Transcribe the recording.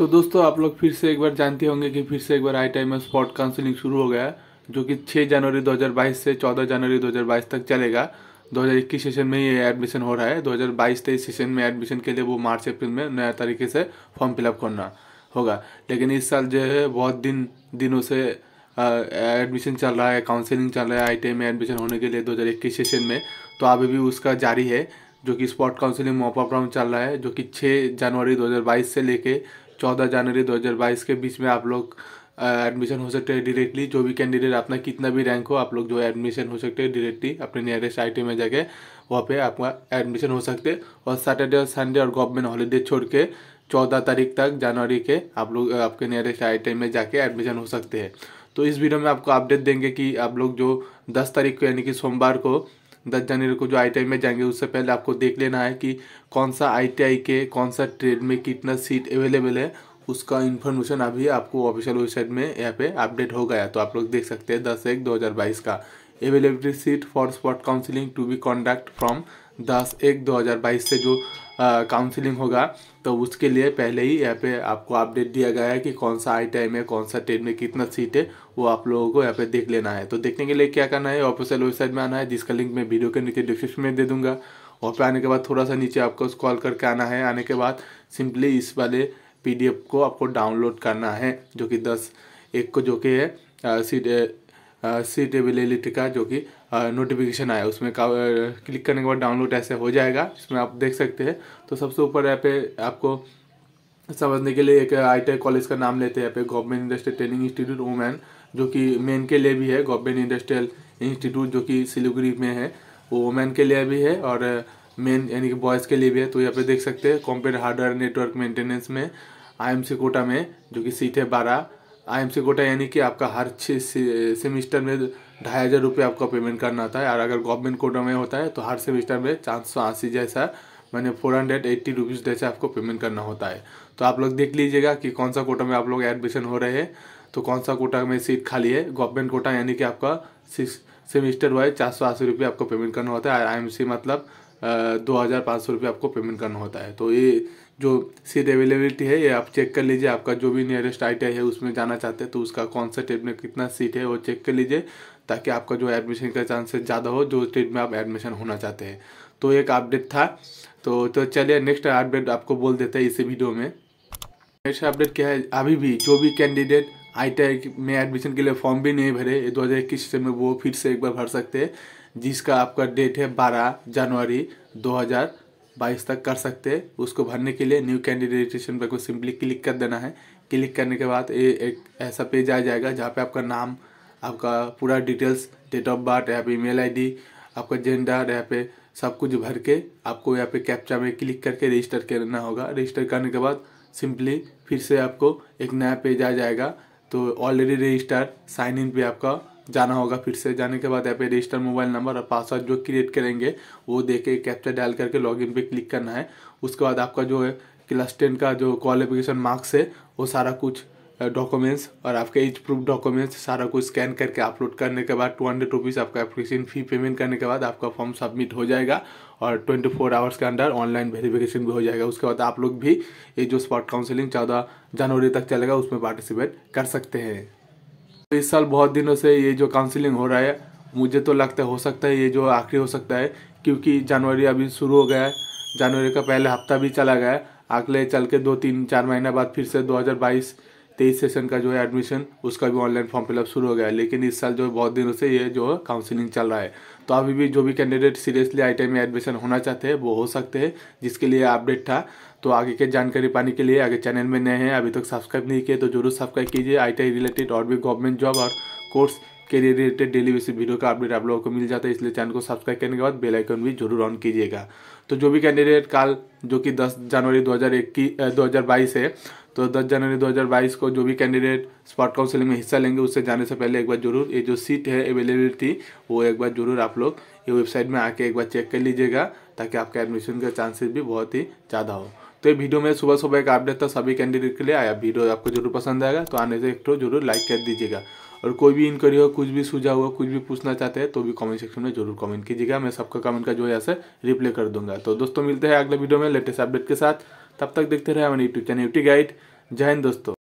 तो दोस्तों आप लोग फिर से एक बार जानते होंगे कि फिर से एक बार आई टाइम में स्पॉट काउंसलिंग शुरू हो गया है जो कि 6 जनवरी 2022 से 14 जनवरी 2022 तक चलेगा 2021 सेशन में ये एडमिशन हो रहा है 2022 तेईस सेशन में एडमिशन के लिए वो मार्च अप्रैल में नया तरीके से फॉर्म फिलअप करना होगा लेकिन इस साल जो है बहुत दिन दिनों से एडमिशन चल रहा है काउंसलिंग चल रहा है आई में एडमिशन होने के लिए दो सेशन में तो अभी भी उसका जारी है जो कि स्पॉट काउंसिलिंग मॉपअप राउंड चल रहा है जो कि 6 जनवरी 2022 से लेके चौदह जनवरी दो के बीच में आप लोग एडमिशन हो सकते हैं डायरेक्टली जो भी कैंडिडेट अपना कितना भी रैंक हो आप लोग जो है एडमिशन हो सकते हैं डायरेक्टली अपने नियरेस्ट आई में जाके वहाँ पे आपका एडमिशन हो सकते और सैटरडे और संडे और गवर्नमेंट हॉलीडे छोड़ के चौदह तारीख तक जनवरी के आप लोग आपके नियरेस्ट आई में जाके एडमिशन हो सकते हैं तो इस वीडियो में आपको अपडेट देंगे कि आप लोग जो दस तारीख को यानी कि सोमवार को दस जनवरी को जो आई में जाएंगे उससे पहले आपको देख लेना है कि कौन सा आई के कौन सा ट्रेड में कितना सीट अवेलेबल है उसका इन्फॉर्मेशन अभी आपको ऑफिशियल वेबसाइट में यहाँ पे अपडेट हो गया तो आप लोग देख सकते हैं दस एक दो हज़ार बाईस का availability seat for spot counselling to be conduct from दस एक दो हज़ार बाईस से जो काउंसिलिंग होगा तो उसके लिए पहले ही यहाँ पे आपको अपडेट दिया गया है कि कौन सा आई टाइम है कौन सा टेट में कितना सीट है वो आप लोगों को यहाँ पे देख लेना है तो देखने के लिए क्या करना है ऑफिसियल वेबसाइट में आना है जिसका लिंक मैं वीडियो के नीचे डिस्क्रिप्शन में दे दूंगा और पे आने के बाद थोड़ा सा नीचे आपको कॉल करके आना है आने के बाद सिंपली इस वाले पी को आपको डाउनलोड करना है जो कि दस एक को जो कि है सीट सी टेबल का जो कि नोटिफिकेशन आया उसमें का क्लिक करने के बाद डाउनलोड ऐसे हो जाएगा इसमें आप देख सकते हैं तो सबसे ऊपर यहाँ पे आपको समझने के लिए एक आई कॉलेज का नाम लेते हैं यहाँ पे government industrial training institute women जो कि मेन के लिए भी है गवर्नमेंट इंडस्ट्रियल इंस्टीट्यूट जो कि सिलीगुड़ी में है वो वुमेन के लिए भी है और मेन यानी कि बॉयज़ के लिए भी है तो यहाँ पे देख सकते हैं कॉम्प्यूटर हार्डवेयर नेटवर्क मेंटेनेंस में आई कोटा में जो कि सीट है बारह आई एम सी कोटा यानी कि आपका हर छः सेमेस्टर में ढाई हज़ार रुपये आपका पेमेंट करना होता है और अगर गवर्नमेंट कोटा में होता है तो हर सेमेस्टर में चार सौ अस्सी जैसा मैंने फोर हंड्रेड एट्टी रुपीज़ जैसे आपको पेमेंट करना होता है तो आप लोग देख लीजिएगा कि कौन सा कोटा में आप लोग एडमिशन हो रहे हैं तो कौन सा कोटा में सीट खाली है गवर्नमेंट कोटा यानी कि आपका सेमेस्टर वाइज चार सौ अस्सी रुपये आपको पेमेंट करना होता है आई एम सी मतलब दो हज़ार पाँच सौ रुपये आपको पेमेंट करना होता है तो ये जो सीट अवेलेबिलिटी है ये आप चेक कर लीजिए आपका जो भी नियरेस्ट आई है उसमें जाना चाहते हैं तो उसका कौन सा टेप में कितना सीट है वो चेक कर लीजिए ताकि आपका जो एडमिशन का चांसेस ज़्यादा हो जो स्टेट में आप एडमिशन होना चाहते हैं तो एक अपडेट था तो तो चलिए नेक्स्ट अपडेट आपको बोल देते हैं इसी वीडियो में नेक्स्ट अपडेट क्या है अभी भी जो भी कैंडिडेट आई में एडमिशन के लिए फॉर्म भी नहीं भरे दो हज़ार इक्कीस में वो फिर से एक बार भर सकते हैं जिसका आपका डेट है 12 जनवरी 2022 तक कर सकते हैं उसको भरने के लिए न्यू कैंडिडेट रजिस्ट्रेशन पर को सिंपली क्लिक कर देना है क्लिक करने के बाद ये एक ऐसा पेज आ जाएगा जहाँ पे आपका नाम आपका पूरा डिटेल्स डेट ऑफ बर्थ यहाँ पे ईमेल आईडी आपका जेंडर यहाँ पे सब कुछ भर के आपको यहाँ पे कैप्चा में क्लिक करके रजिस्टर करना होगा रजिस्टर करने के बाद सिंपली फिर से आपको एक नया पेज आ जाएगा तो ऑलरेडी रजिस्टर साइन इन पे आपका जाना होगा फिर से जाने के बाद यहाँ पे रजिस्टर मोबाइल नंबर और पासवर्ड जो क्रिएट करेंगे वो दे के कैप्चर डायल करके लॉगिन पे क्लिक करना है उसके बाद आपका जो है क्लास टेन का जो क्वालिफिकेशन मार्क्स है वो सारा कुछ डॉक्यूमेंट्स और आपके एज प्रूफ डॉक्यूमेंट्स सारा कुछ स्कैन करके अपलोड करने के बाद टू हंड्रेड रुपीज़ आपका एप्लीकेशन फ़ी पेमेंट करने के बाद आपका फॉर्म सबमिट हो जाएगा और ट्वेंटी फोर आवर्स के अंदर ऑनलाइन वेरिफिकेशन भी हो जाएगा उसके बाद आप लोग भी ये जो स्पॉट काउंसिलिंग चौदह जनवरी तक चलेगा उसमें पार्टिसिपेट कर सकते हैं तो इस साल बहुत दिनों से ये जो काउंसिलिंग हो रहा है मुझे तो लगता है हो सकता है ये जो आखिरी हो सकता है क्योंकि जनवरी अभी शुरू हो गया है जनवरी का पहला हफ्ता भी चला गया है अगले चल के दो तीन चार महीने बाद फिर से 2022 तेईस सेशन का जो है एडमिशन उसका भी ऑनलाइन फॉर्म फिलअप शुरू हो गया है लेकिन इस साल जो है बहुत दिनों से ये जो है काउंसिलिंग चल रहा है तो अभी भी जो भी कैंडिडेट सीरियसली आई में एडमिशन होना चाहते हैं वो हो सकते हैं जिसके लिए अपडेट था तो आगे के जानकारी पाने के लिए अगर चैनल में नए हैं अभी तक सब्सक्राइब नहीं किए तो जरूर सब्सक्राइब कीजिए आई रिलेटेड और भी गवर्नमेंट जॉब और कोर्स के रिलेटेड डेली बेसिस वीडियो का अपडेट आप लोगों को मिल जाता है इसलिए चैनल को सब्सक्राइब करने के बाद बेल आइकन भी जरूर ऑन कीजिएगा तो जो भी कैंडिडेट कल जो कि 10 जनवरी दो हज़ार है तो 10 जनवरी 2022 को जो भी कैंडिडेट स्पॉट काउंसिलिंग में हिस्सा लेंगे उससे जाने से पहले एक बार जरूर ये जो सीट है अवेलेबिलिटी वो एक बार जरूर आप लोग ये वेबसाइट में आके एक बार चेक कर लीजिएगा ताकि आपका एडमिशन का चांसेस भी बहुत ही ज़्यादा हो तो ये वीडियो में सुबह सुबह एक अपडेट था सभी कैंडिडेट के लिए आया वीडियो आपको जरूर पसंद आएगा तो आने से एक तो जरूर लाइक कर दीजिएगा और कोई भी इंक्वारी हो कुछ भी सुझाव हो कुछ भी पूछना चाहते हैं तो भी कमेंट सेक्शन में जरूर कमेंट कीजिएगा मैं सबका कमेंट का जो है ऐसे रिप्लाई कर दूंगा तो दोस्तों मिलते हैं अगले वीडियो में लेटेस्ट अपडेट के साथ तब तक देखते रहे हमारे यूट्यूब चैनल यूटी गाइड जय हिंद दोस्तों